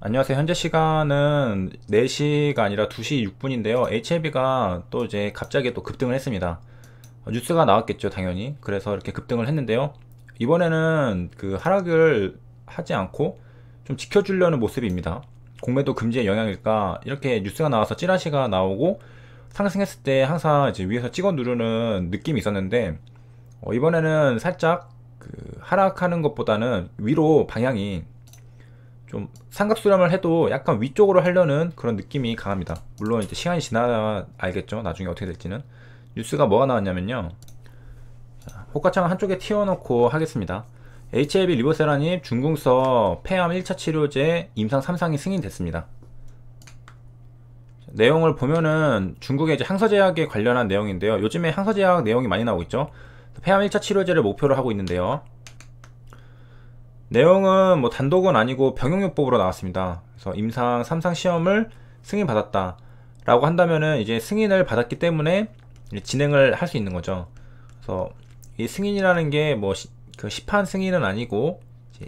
안녕하세요. 현재 시간은 4시가 아니라 2시 6분인데요. HLB가 또 이제 갑자기 또 급등을 했습니다. 어, 뉴스가 나왔겠죠, 당연히. 그래서 이렇게 급등을 했는데요. 이번에는 그 하락을 하지 않고 좀 지켜주려는 모습입니다. 공매도 금지의 영향일까? 이렇게 뉴스가 나와서 찌라시가 나오고 상승했을 때 항상 이제 위에서 찍어 누르는 느낌이 있었는데 어, 이번에는 살짝 그 하락하는 것보다는 위로 방향이 좀 삼각 수렴을 해도 약간 위쪽으로 하려는 그런 느낌이 강합니다. 물론 이제 시간이 지나야 알겠죠. 나중에 어떻게 될지는. 뉴스가 뭐가 나왔냐면요. 자, 호가창 을 한쪽에 튀어놓고 하겠습니다. HIV 리보세라님 중궁서 폐암 1차 치료제 임상 3상이 승인됐습니다. 내용을 보면은 중국의 이제 항서제약에 관련한 내용인데요. 요즘에 항서제약 내용이 많이 나오고 있죠. 폐암 1차 치료제를 목표로 하고 있는데요. 내용은 뭐 단독은 아니고 병용요법으로 나왔습니다. 그래서 임상 3상 시험을 승인받았다. 라고 한다면은 이제 승인을 받았기 때문에 진행을 할 수 있는 거죠. 그래서 이 승인이라는 게뭐그 시판 승인은 아니고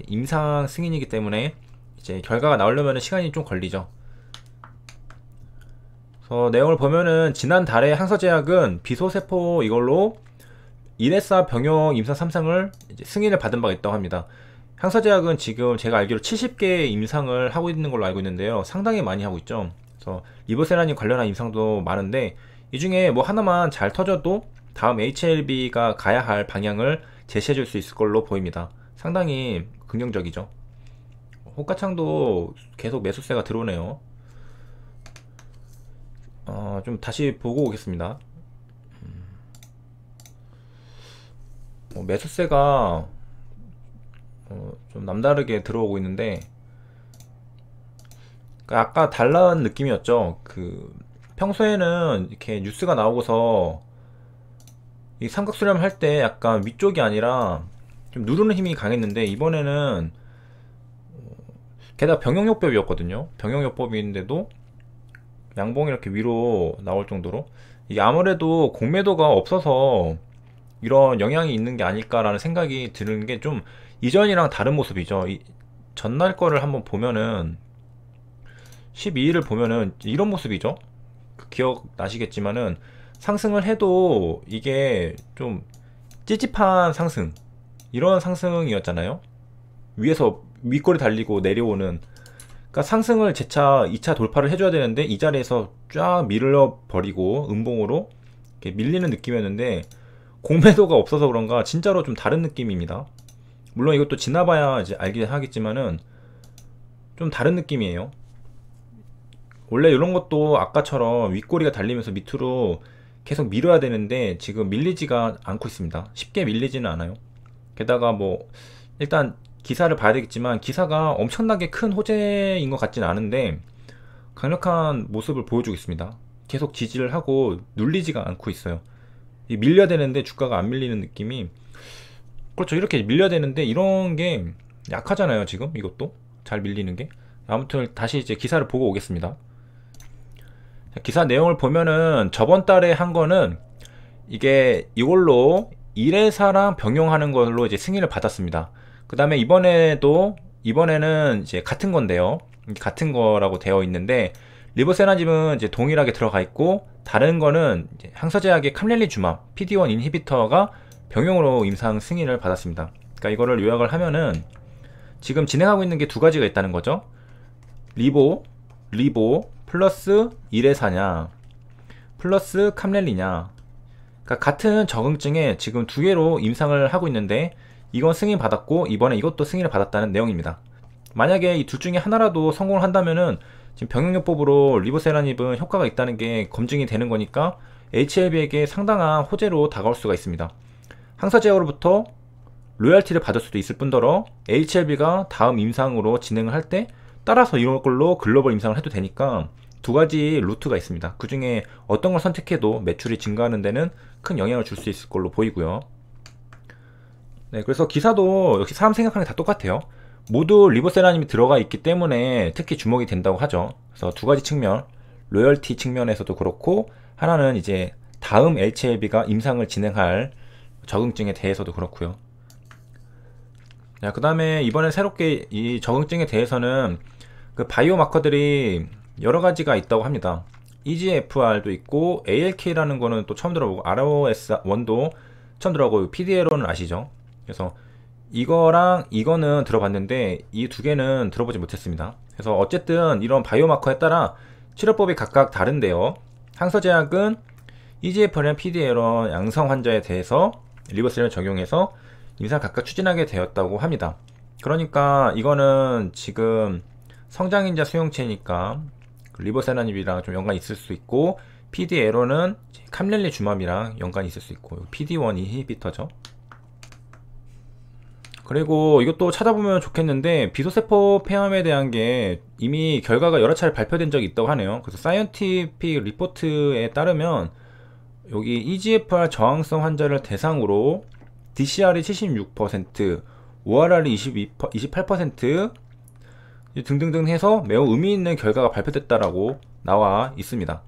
임상 승인이기 때문에 이제 결과가 나오려면 시간이 좀 걸리죠. 그래서 내용을 보면은 지난달에 항서제약은 비소세포 이걸로 1회사 병용 임상 3상을 승인을 받은 바가 있다고 합니다. 향사제약은 지금 제가 알기로 70개의 임상을 하고 있는 걸로 알고 있는데요. 상당히 많이 하고 있죠. 그래서 리보세라닌 관련한 임상도 많은데 이 중에 뭐 하나만 잘 터져도 다음 HLB가 가야 할 방향을 제시해 줄 수 있을 걸로 보입니다. 상당히 긍정적이죠. 호가창도 계속 매수세가 들어오네요. 어, 좀 다시 보고 오겠습니다. 음. 뭐 매수세가 좀 남다르게 들어오고 있는데 그러니까 아까 달라는 느낌이었죠. 그 평소에는 이렇게 뉴스가 나오고서 이 삼각수렴 할 때 약간 위쪽이 아니라 좀 누르는 힘이 강했는데 이번에는 게다가 병영요법이었거든요. 병영요법인데도 양봉이 이렇게 위로 나올 정도로 이게 아무래도 공매도가 없어서 이런 영향이 있는 게 아닐까라는 생각이 드는 게좀 이전이랑 다른 모습이죠. 이, 전날 거를 한번 보면은 12일을 보면은 이런 모습이죠. 그 기억 나시겠지만은 상승을 해도 이게 좀 찝찝한 상승 이런 상승이었잖아요. 위에서 윗골이 달리고 내려오는 그러니까 상승을 재차 2차 돌파를 해줘야 되는데 이 자리에서 쫙 밀려 버리고 음봉으로 밀리는 느낌이었는데 공매도가 없어서 그런가 진짜로 좀 다른 느낌입니다. 물론 이것도 지나봐야 이제 알긴 하겠지만은 좀 다른 느낌이에요 원래 이런 것도 아까처럼 윗꼬리가 달리면서 밑으로 계속 밀어야 되는데 지금 밀리지가 않고 있습니다 쉽게 밀리지는 않아요 게다가 뭐 일단 기사를 봐야 되겠지만 기사가 엄청나게 큰 호재인 것 같지는 않은데 강력한 모습을 보여주고 있습니다 계속 지지를 하고 눌리지가 않고 있어요 밀려야 되는데 주가가 안 밀리는 느낌이 그렇죠 이렇게 밀려야 되는데 이런 게 약하잖아요 지금 이것도 잘 밀리는 게 아무튼 다시 이제 기사를 보고 오겠습니다 기사 내용을 보면은 저번 달에 한 거는 이게 이걸로 1회사랑 병용하는 걸로 이제 승인을 받았습니다 그 다음에 이번에도 이번에는 이제 같은 건데요 같은 거라고 되어 있는데 리보세나집은 이제 동일하게 들어가 있고 다른 거는 항서제약의 캄렐리주마 PD1 인히비터가 병용으로 임상 승인을 받았습니다. 그러니까 이거를 요약을 하면은 지금 진행하고 있는 게 두 가지가 있다는 거죠. 리보, 리보 플러스 1회사냐 플러스 캄렐리냐 그러니까 같은 적응증에 지금 두 개로 임상을 하고 있는데 이건 승인 받았고 이번에 이것도 승인을 받았다는 내용입니다. 만약에 이 둘 중에 하나라도 성공을 한다면은 지금 병용요법으로 리보세라닙은 효과가 있다는 게 검증이 되는 거니까 HLB에게 상당한 호재로 다가올 수가 있습니다. 항사 제어로부터 로열티를 받을 수도 있을 뿐더러 HLB가 다음 임상으로 진행을 할 때 따라서 이런 걸로 글로벌 임상을 해도 되니까 두 가지 루트가 있습니다. 그 중에 어떤 걸 선택해도 매출이 증가하는 데는 큰 영향을 줄 수 있을 걸로 보이고요. 네, 그래서 기사도 역시 사람 생각하는 게 다 똑같아요. 모두 리보세라늄이 들어가 있기 때문에 특히 주목이 된다고 하죠. 그래서 두 가지 측면, 로열티 측면에서도 그렇고 하나는 이제 다음 HLB가 임상을 진행할 적응증에 대해서도 그렇고요. 자, 그 다음에 이번에 새롭게 이 적응증에 대해서는 그 바이오 마커들이 여러 가지가 있다고 합니다. EGFR도 있고 ALK라는 거는 또 처음 들어보고 ROS1도 처음 들어보고 p d l o 아시죠? 그래서 이거랑 이거는 들어봤는데 이 두 개는 들어보지 못했습니다. 그래서 어쨌든 이런 바이오마커에 따라 치료법이 각각 다른데요. 항서제약은 e g f r PDLO 양성 환자에 대해서 리버스를 적용해서 인상 각각 추진하게 되었다고 합니다. 그러니까 이거는 지금 성장인자 수용체니까 그 리버세나닙이랑 좀 연관이 있을 수 있고 PD에로는 캄렐리 주맘이랑 연관이 있을 수 있고 PD1 인히비터죠. 그리고 이것도 찾아보면 좋겠는데 비소세포 폐암에 대한 게 이미 결과가 여러 차례 발표된 적이 있다고 하네요. 그래서 사이언티픽 리포트에 따르면 여기 EGFR 저항성 환자를 대상으로 DCR이 76%, ORR이 22, 28% 등등등 해서 매우 의미 있는 결과가 발표됐다라고 나와 있습니다.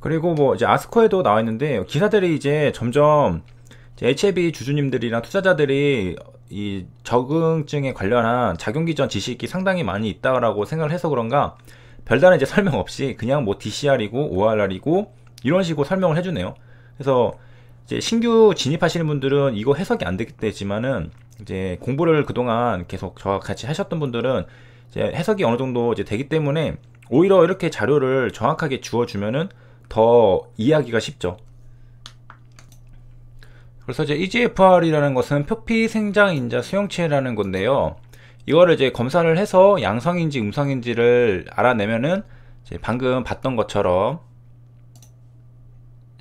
그리고 뭐 이제 아스코에도 나와 있는데 기사들이 이제 점점 이제 HIV 주주님들이랑 투자자들이 이 적응증에 관련한 작용기전 지식이 상당히 많이 있다라고 생각을 해서 그런가 별다른 이제 설명 없이 그냥 뭐 DCR이고 ORR이고 이런 식으로 설명을 해주네요. 그래서 이제 신규 진입하시는 분들은 이거 해석이 안 되겠지만은 이제 공부를 그동안 계속 저와 같이 하셨던 분들은 이제 해석이 어느 정도 이제 되기 때문에 오히려 이렇게 자료를 정확하게 주어주면은 더 이해하기가 쉽죠. 그래서 이제 EGFR이라는 것은 표피 생장 인자 수용체라는 건데요. 이거를 이제 검사를 해서 양성인지 음성인지를 알아내면은 이제 방금 봤던 것처럼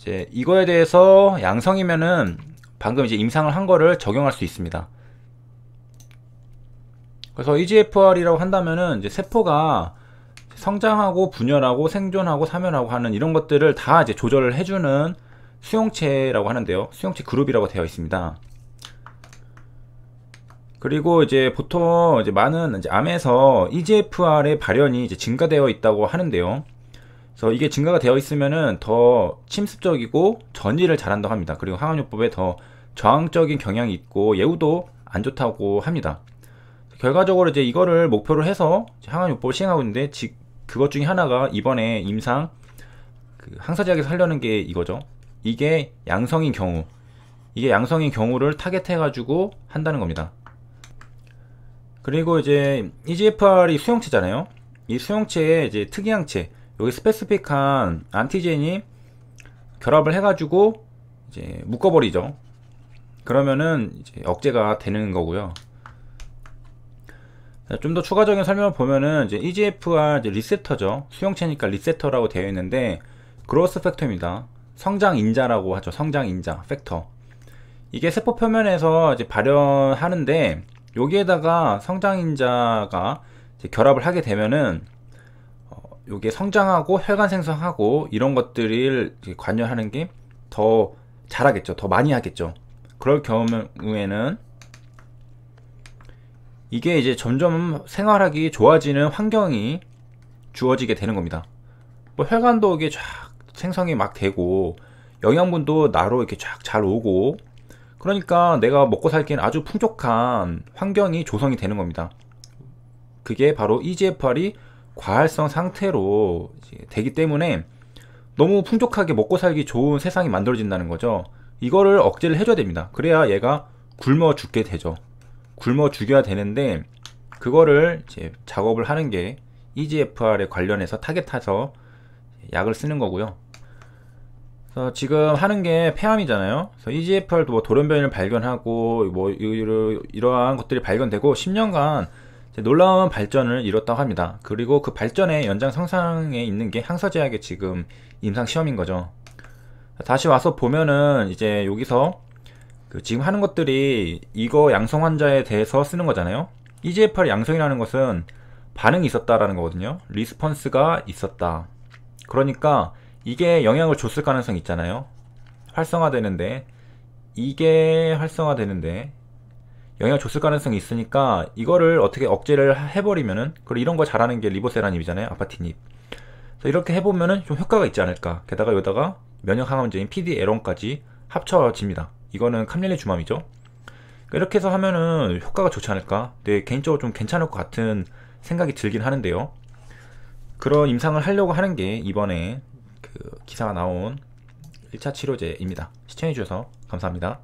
이제 이거에 대해서 양성이면은 방금 이제 임상을 한 거를 적용할 수 있습니다. 그래서 EGFR이라고 한다면은 이제 세포가 성장하고 분열하고 생존하고 사멸하고 하는 이런 것들을 다 이제 조절을 해주는 수용체라고 하는데요. 수용체 그룹이라고 되어 있습니다. 그리고 이제 보통 이제 많은 이제 암에서 EGFR의 발현이 이제 증가되어 있다고 하는데요. 그래서 이게 증가가 되어 있으면은 더 침습적이고 전이를 잘한다고 합니다. 그리고 항암요법에 더 저항적인 경향이 있고 예후도 안 좋다고 합니다. 결과적으로 이제 이거를 목표로 해서 항암요법을 시행하고 있는데 지, 그것 중에 하나가 이번에 임상 그 항사제약에서 하려는 게 이거죠. 이게 양성인 경우 이게 양성인 경우를 타겟해 가지고 한다는 겁니다. 그리고 이제 EGFR이 수용체잖아요. 이 수용체의 이제 특이항체 여기 스페스픽한 안티젠이 결합을 해가지고 이제 묶어버리죠. 그러면은 이제 억제가 되는 거고요. 좀 더 추가적인 설명을 보면은 이제 EGFR 이제 리셉터죠 수용체니까 리셉터라고 되어 있는데 그로스 팩터입니다. 성장 인자라고 하죠. 성장 인자 팩터. 이게 세포 표면에서 이제 발현하는데 여기에다가 성장 인자가 결합을 하게 되면은 요게 성장하고 혈관 생성하고 이런 것들을 관여하는 게 더 잘하겠죠. 더 많이 하겠죠. 그럴 경우에는 이게 이제 점점 생활하기 좋아지는 환경이 주어지게 되는 겁니다. 뭐 혈관도 이게 쫙 생성이 막 되고 영양분도 나로 이렇게 쫙 잘 오고 그러니까 내가 먹고 살기엔 아주 풍족한 환경이 조성이 되는 겁니다. 그게 바로 EGFR이 과할성 상태로 되기 때문에 너무 풍족하게 먹고 살기 좋은 세상이 만들어진다는 거죠. 이거를 억제를 해줘야 됩니다. 그래야 얘가 굶어 죽게 되죠. 굶어 죽여야 되는데 그거를 이제 작업을 하는 게 EGFR에 관련해서 타겟해서 약을 쓰는 거고요. 그래서 지금 하는 게 폐암이잖아요. 그래서 EGFR도 뭐 돌연변이를 발견하고 뭐 이러한 것들이 발견되고 10년간 놀라운 발전을 이뤘다고 합니다. 그리고 그 발전의 연장 상상에 있는 게 항서제약의 지금 임상 시험인 거죠. 다시 와서 보면은 이제 여기서 그 지금 하는 것들이 이거 양성 환자에 대해서 쓰는 거잖아요. EGFR 양성이라는 것은 반응이 있었다라는 거거든요. 리스폰스가 있었다. 그러니까 이게 영향을 줬을 가능성이 있잖아요. 활성화되는데 이게 활성화되는데 영향을 줬을 가능성이 있으니까 이거를 어떻게 억제를 해버리면은 그리고 이런 거 잘하는 게 리보세라닙이잖아요 아파티닙 그래서 이렇게 해보면은 좀 효과가 있지 않을까 게다가 여기다가 면역 항암제인 PD 에론까지 합쳐집니다 이거는 캄렐리 주맘이죠 그러니까 이렇게 해서 하면은 효과가 좋지 않을까 네, 개인적으로 좀 괜찮을 것 같은 생각이 들긴 하는데요 그런 임상을 하려고 하는 게 이번에 그 기사가 나온 1차 치료제입니다 시청해주셔서 감사합니다